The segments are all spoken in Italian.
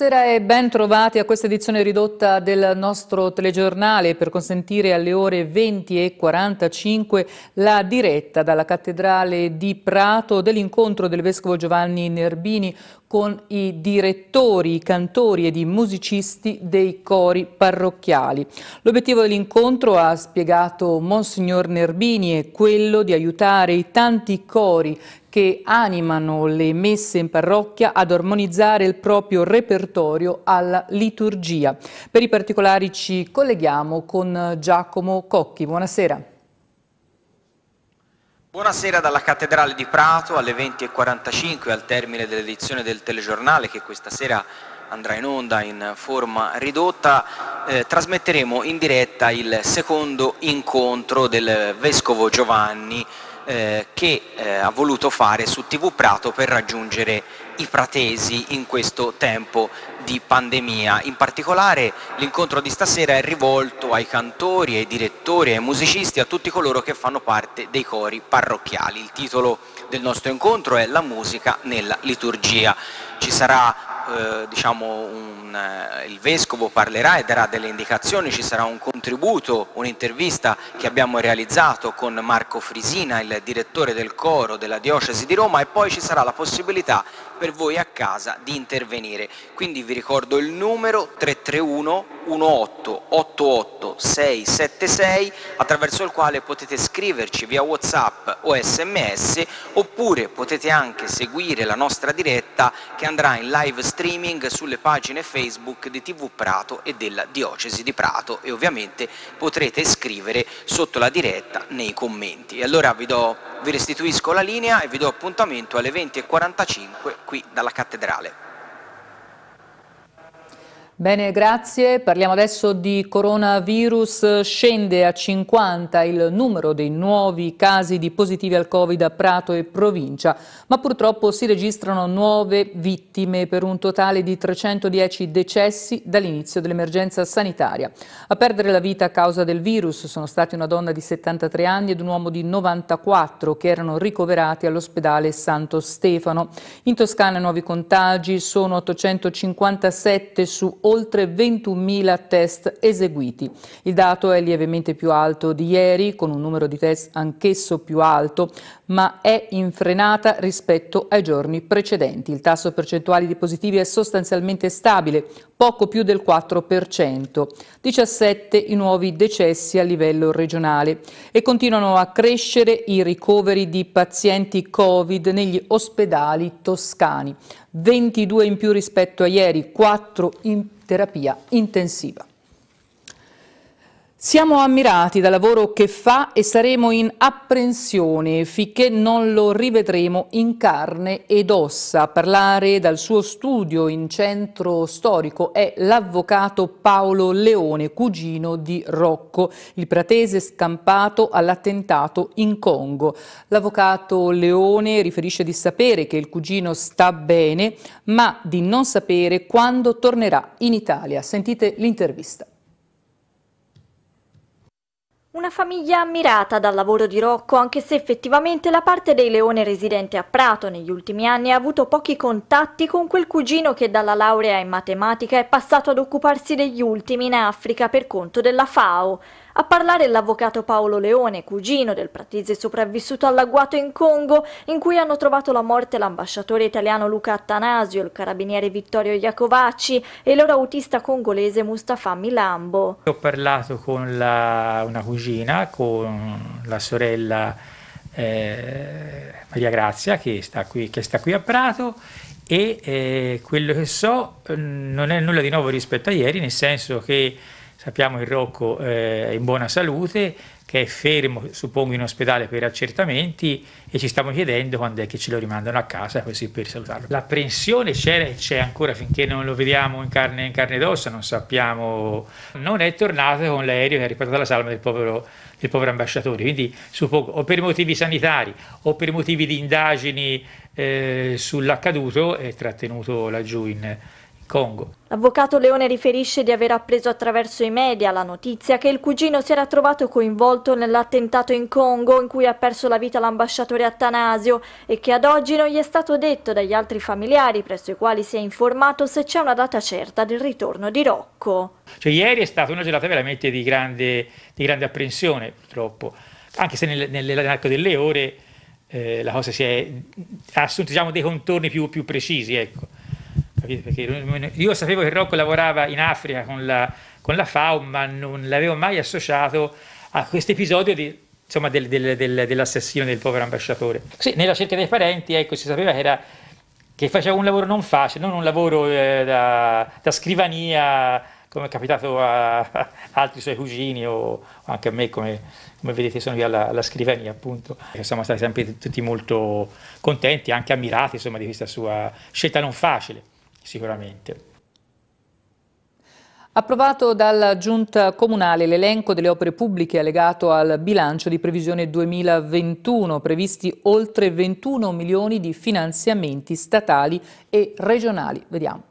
Buonasera e ben trovati a questa edizione ridotta del nostro telegiornale per consentire alle ore 20 e 45 la diretta dalla cattedrale di Prato dell'incontro del vescovo Giovanni Nerbini con i direttori, i cantori ed i musicisti dei cori parrocchiali. L'obiettivo dell'incontro, ha spiegato Monsignor Nerbini, è quello di aiutare i tanti cori che animano le messe in parrocchia ad armonizzare il proprio repertorio alla liturgia. Per i particolari ci colleghiamo con Giacomo Cocchi. Buonasera. Buonasera dalla Cattedrale di Prato alle 20.45 al termine dell'edizione del telegiornale che questa sera andrà in onda in forma ridotta, eh, trasmetteremo in diretta il secondo incontro del Vescovo Giovanni eh, che eh, ha voluto fare su TV Prato per raggiungere i pratesi in questo tempo di pandemia. In particolare l'incontro di stasera è rivolto ai cantori, ai direttori, ai musicisti, a tutti coloro che fanno parte dei cori parrocchiali. Il titolo del nostro incontro è La musica nella liturgia. Ci sarà eh, diciamo un, eh, il vescovo parlerà e darà delle indicazioni, ci sarà un contributo, un'intervista che abbiamo realizzato con Marco Frisina, il direttore del coro della diocesi di Roma e poi ci sarà la possibilità per voi a casa di intervenire. Quindi vi ricordo il numero 331 18 88 676 attraverso il quale potete scriverci via Whatsapp o SMS oppure potete anche seguire la nostra diretta che andrà in live streaming sulle pagine Facebook di TV Prato e della Diocesi di Prato e ovviamente potrete scrivere sotto la diretta nei commenti. E allora vi, do, vi restituisco la linea e vi do appuntamento alle 20.45 qui dalla cattedrale. Bene, grazie. Parliamo adesso di coronavirus. Scende a 50 il numero dei nuovi casi di positivi al Covid a Prato e provincia, ma purtroppo si registrano nuove vittime per un totale di 310 decessi dall'inizio dell'emergenza sanitaria. A perdere la vita a causa del virus sono stati una donna di 73 anni ed un uomo di 94 che erano ricoverati all'ospedale Santo Stefano. In Toscana i nuovi contagi sono 857 su oltre 21.000 test eseguiti. Il dato è lievemente più alto di ieri, con un numero di test anch'esso più alto, ma è in frenata rispetto ai giorni precedenti. Il tasso percentuale di positivi è sostanzialmente stabile, poco più del 4%. 17 i nuovi decessi a livello regionale e continuano a crescere i ricoveri di pazienti Covid negli ospedali toscani. 22 in più rispetto a ieri, 4 in più terapia intensiva. Siamo ammirati dal lavoro che fa e saremo in apprensione finché non lo rivedremo in carne ed ossa. A parlare dal suo studio in centro storico è l'avvocato Paolo Leone, cugino di Rocco, il pratese scampato all'attentato in Congo. L'avvocato Leone riferisce di sapere che il cugino sta bene, ma di non sapere quando tornerà in Italia. Sentite l'intervista. Una famiglia ammirata dal lavoro di Rocco, anche se effettivamente la parte dei leone residente a Prato negli ultimi anni ha avuto pochi contatti con quel cugino che dalla laurea in matematica è passato ad occuparsi degli ultimi in Africa per conto della FAO. A parlare l'avvocato Paolo Leone, cugino del pratese sopravvissuto all'agguato in Congo, in cui hanno trovato la morte l'ambasciatore italiano Luca Attanasio, il carabiniere Vittorio Iacovacci e l'orautista congolese Mustafa Milambo. Ho parlato con la, una cugina, con la sorella eh, Maria Grazia, che sta, qui, che sta qui a Prato, e eh, quello che so mm, non è nulla di nuovo rispetto a ieri, nel senso che Sappiamo che Rocco eh, è in buona salute, che è fermo, suppongo, in ospedale per accertamenti e ci stiamo chiedendo quando è che ce lo rimandano a casa così per salutarlo. L'apprensione c'è, e c'è ancora finché non lo vediamo in carne, in carne ed ossa, non sappiamo. Non è tornato con l'aereo che ha riportato alla salma del povero, del povero ambasciatore, quindi suppongo o per motivi sanitari o per motivi di indagini eh, sull'accaduto è trattenuto laggiù in, Congo. L'avvocato Leone riferisce di aver appreso attraverso i media la notizia che il cugino si era trovato coinvolto nell'attentato in Congo in cui ha perso la vita l'ambasciatore Attanasio e che ad oggi non gli è stato detto dagli altri familiari presso i quali si è informato se c'è una data certa del ritorno di Rocco. Cioè, ieri è stata una giornata veramente di grande, di grande apprensione, purtroppo, anche se nell'arco delle ore eh, la cosa si è, assunta diciamo, dei contorni più, più precisi. Ecco. Perché io sapevo che Rocco lavorava in Africa con la, con la FAO, ma non l'avevo mai associato a questo episodio di insomma, del, del, del, dell'assassino del povero ambasciatore. Sì, nella cerca dei parenti, ecco, si sapeva che, era, che faceva un lavoro non facile, non un lavoro eh, da, da, scrivania, come è capitato a, a altri suoi cugini o, o anche a me, come, come vedete sono qui alla, alla, scrivania, appunto. siamo stati sempre tutti molto contenti, anche ammirati, insomma, di questa sua scelta non facile sicuramente. Approvato dalla Giunta Comunale l'elenco delle opere pubbliche allegato al bilancio di previsione 2021, previsti oltre 21 milioni di finanziamenti statali e regionali. Vediamo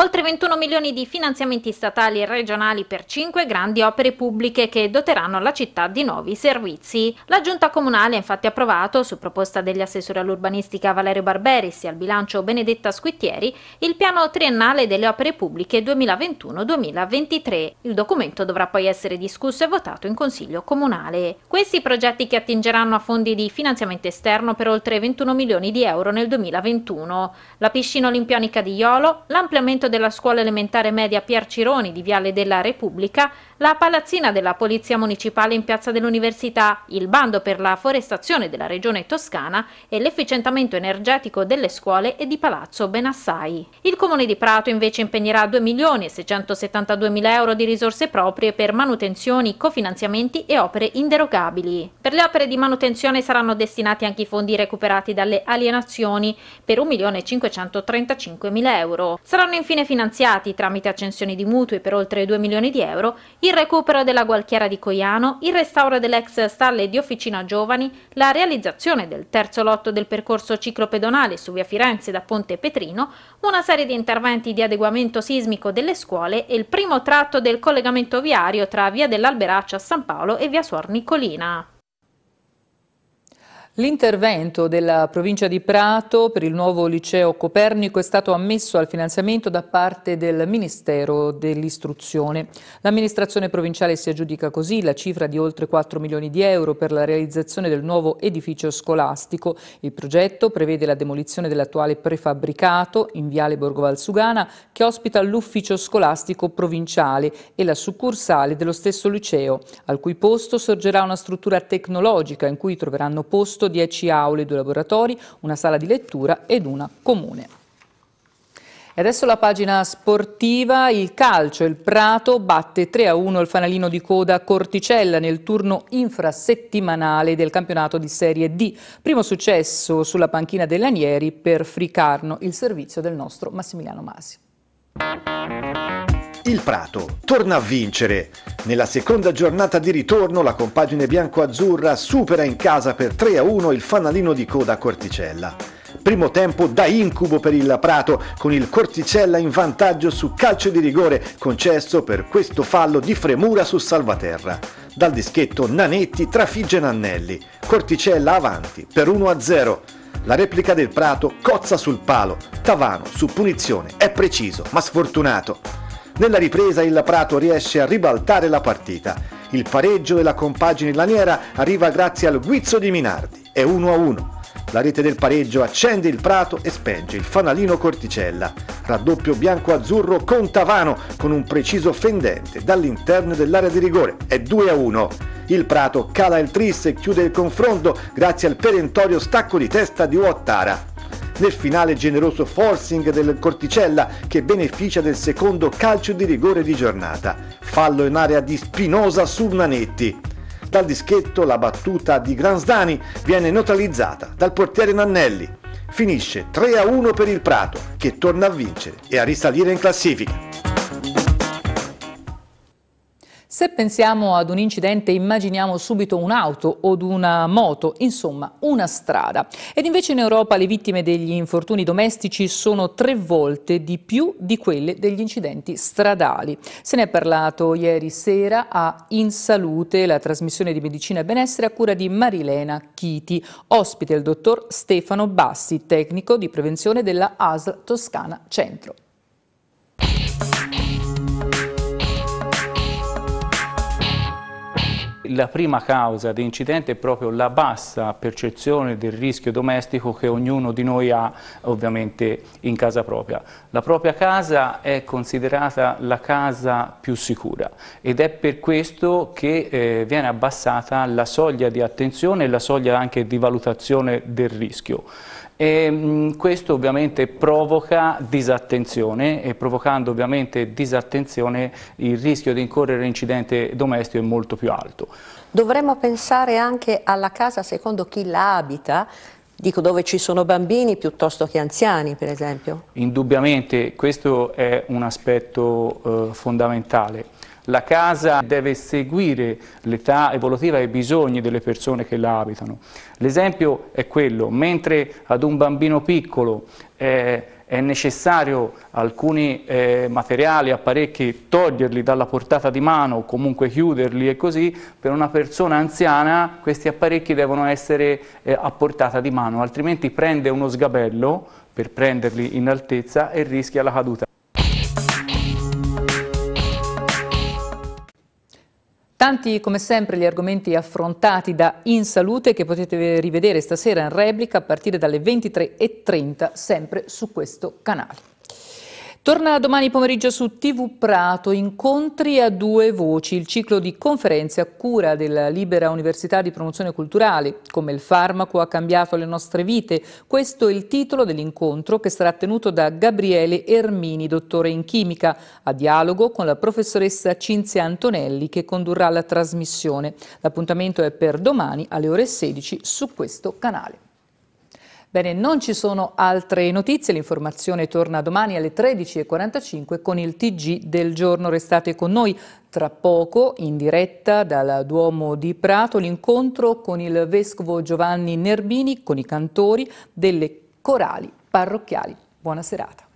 oltre 21 milioni di finanziamenti statali e regionali per cinque grandi opere pubbliche che doteranno la città di nuovi servizi. La giunta comunale ha infatti approvato, su proposta degli assessori all'urbanistica Valerio Barberis e al bilancio Benedetta Squittieri, il piano triennale delle opere pubbliche 2021-2023. Il documento dovrà poi essere discusso e votato in Consiglio Comunale. Questi progetti che attingeranno a fondi di finanziamento esterno per oltre 21 milioni di euro nel 2021, la piscina olimpionica di Iolo, l'ampliamento della scuola elementare media Pier Cironi di Viale della Repubblica, la palazzina della Polizia Municipale in Piazza dell'Università, il bando per la forestazione della Regione Toscana e l'efficientamento energetico delle scuole e di Palazzo Benassai. Il Comune di Prato invece impegnerà 2 milioni e 672 mila euro di risorse proprie per manutenzioni, cofinanziamenti e opere inderogabili. Per le opere di manutenzione saranno destinati anche i fondi recuperati dalle alienazioni per 1.535.000 euro. Saranno infine finanziati tramite accensioni di mutui per oltre 2 milioni di euro il recupero della gualchiera di Coiano, il restauro dell'ex stalle di Officina Giovani, la realizzazione del terzo lotto del percorso ciclopedonale su via Firenze da Ponte Petrino, una serie di interventi di adeguamento sismico delle scuole e il primo tratto del collegamento viario tra via dell'Alberaccia a San Paolo e via Suor Nicolina. L'intervento della provincia di Prato per il nuovo liceo Copernico è stato ammesso al finanziamento da parte del Ministero dell'Istruzione. L'amministrazione provinciale si aggiudica così la cifra di oltre 4 milioni di euro per la realizzazione del nuovo edificio scolastico. Il progetto prevede la demolizione dell'attuale prefabbricato in Viale Borgo Valsugana che ospita l'ufficio scolastico provinciale e la succursale dello stesso liceo, al cui posto sorgerà una struttura tecnologica in cui troveranno posto 110 aule, due laboratori, una sala di lettura ed una comune. E adesso la pagina sportiva, il calcio, il Prato batte 3-1 il fanalino di coda Corticella nel turno infrasettimanale del campionato di Serie D. Primo successo sulla panchina dell'Anieri per Fricarno, il servizio del nostro Massimiliano Masi. Il Prato torna a vincere. Nella seconda giornata di ritorno la compagine bianco-azzurra supera in casa per 3-1 il fanalino di coda Corticella. Primo tempo da incubo per il Prato con il Corticella in vantaggio su calcio di rigore concesso per questo fallo di fremura su Salvaterra. Dal dischetto Nanetti trafigge Nannelli. Corticella avanti per 1-0. La replica del Prato cozza sul palo. Tavano su punizione è preciso ma sfortunato. Nella ripresa il Prato riesce a ribaltare la partita. Il pareggio della compagine laniera arriva grazie al guizzo di Minardi. È 1-1. La rete del pareggio accende il Prato e spenge il fanalino Corticella. Raddoppio bianco-azzurro con Tavano con un preciso fendente dall'interno dell'area di rigore. È 2-1. Il Prato cala il tris e chiude il confronto grazie al perentorio stacco di testa di Ottara nel finale generoso forcing del Corticella che beneficia del secondo calcio di rigore di giornata. Fallo in area di Spinosa su Nanetti. Dal dischetto la battuta di Granzdani viene neutralizzata dal portiere Nannelli. Finisce 3-1 per il Prato che torna a vincere e a risalire in classifica. Se pensiamo ad un incidente immaginiamo subito un'auto o una moto, insomma una strada. Ed invece in Europa le vittime degli infortuni domestici sono tre volte di più di quelle degli incidenti stradali. Se ne è parlato ieri sera a In Salute, la trasmissione di medicina e benessere a cura di Marilena Chiti, ospite il dottor Stefano Bassi, tecnico di prevenzione della ASL Toscana Centro. la prima causa di incidente è proprio la bassa percezione del rischio domestico che ognuno di noi ha ovviamente in casa propria. La propria casa è considerata la casa più sicura ed è per questo che eh, viene abbassata la soglia di attenzione e la soglia anche di valutazione del rischio. E mm, questo ovviamente provoca disattenzione e provocando ovviamente disattenzione il rischio di incorrere in incidente domestico è molto più alto. Dovremmo pensare anche alla casa secondo chi la abita, dico dove ci sono bambini piuttosto che anziani per esempio? Indubbiamente questo è un aspetto eh, fondamentale. La casa deve seguire l'età evolutiva e i bisogni delle persone che la abitano. L'esempio è quello, mentre ad un bambino piccolo eh, è necessario alcuni eh, materiali, apparecchi, toglierli dalla portata di mano, o comunque chiuderli e così, per una persona anziana questi apparecchi devono essere eh, a portata di mano, altrimenti prende uno sgabello per prenderli in altezza e rischia la caduta. Tanti come sempre gli argomenti affrontati da In Salute che potete rivedere stasera in replica a partire dalle 23.30 sempre su questo canale. Torna domani pomeriggio su TV Prato, incontri a due voci, il ciclo di conferenze a cura della Libera Università di Promozione Culturale, come il farmaco ha cambiato le nostre vite. Questo è il titolo dell'incontro che sarà tenuto da Gabriele Ermini, dottore in chimica, a dialogo con la professoressa Cinzia Antonelli che condurrà la trasmissione. L'appuntamento è per domani alle ore 16 su questo canale. Bene, non ci sono altre notizie, l'informazione torna domani alle 13.45 con il TG del giorno. Restate con noi tra poco, in diretta dal Duomo di Prato, l'incontro con il Vescovo Giovanni Nerbini, con i cantori delle corali parrocchiali. Buona serata.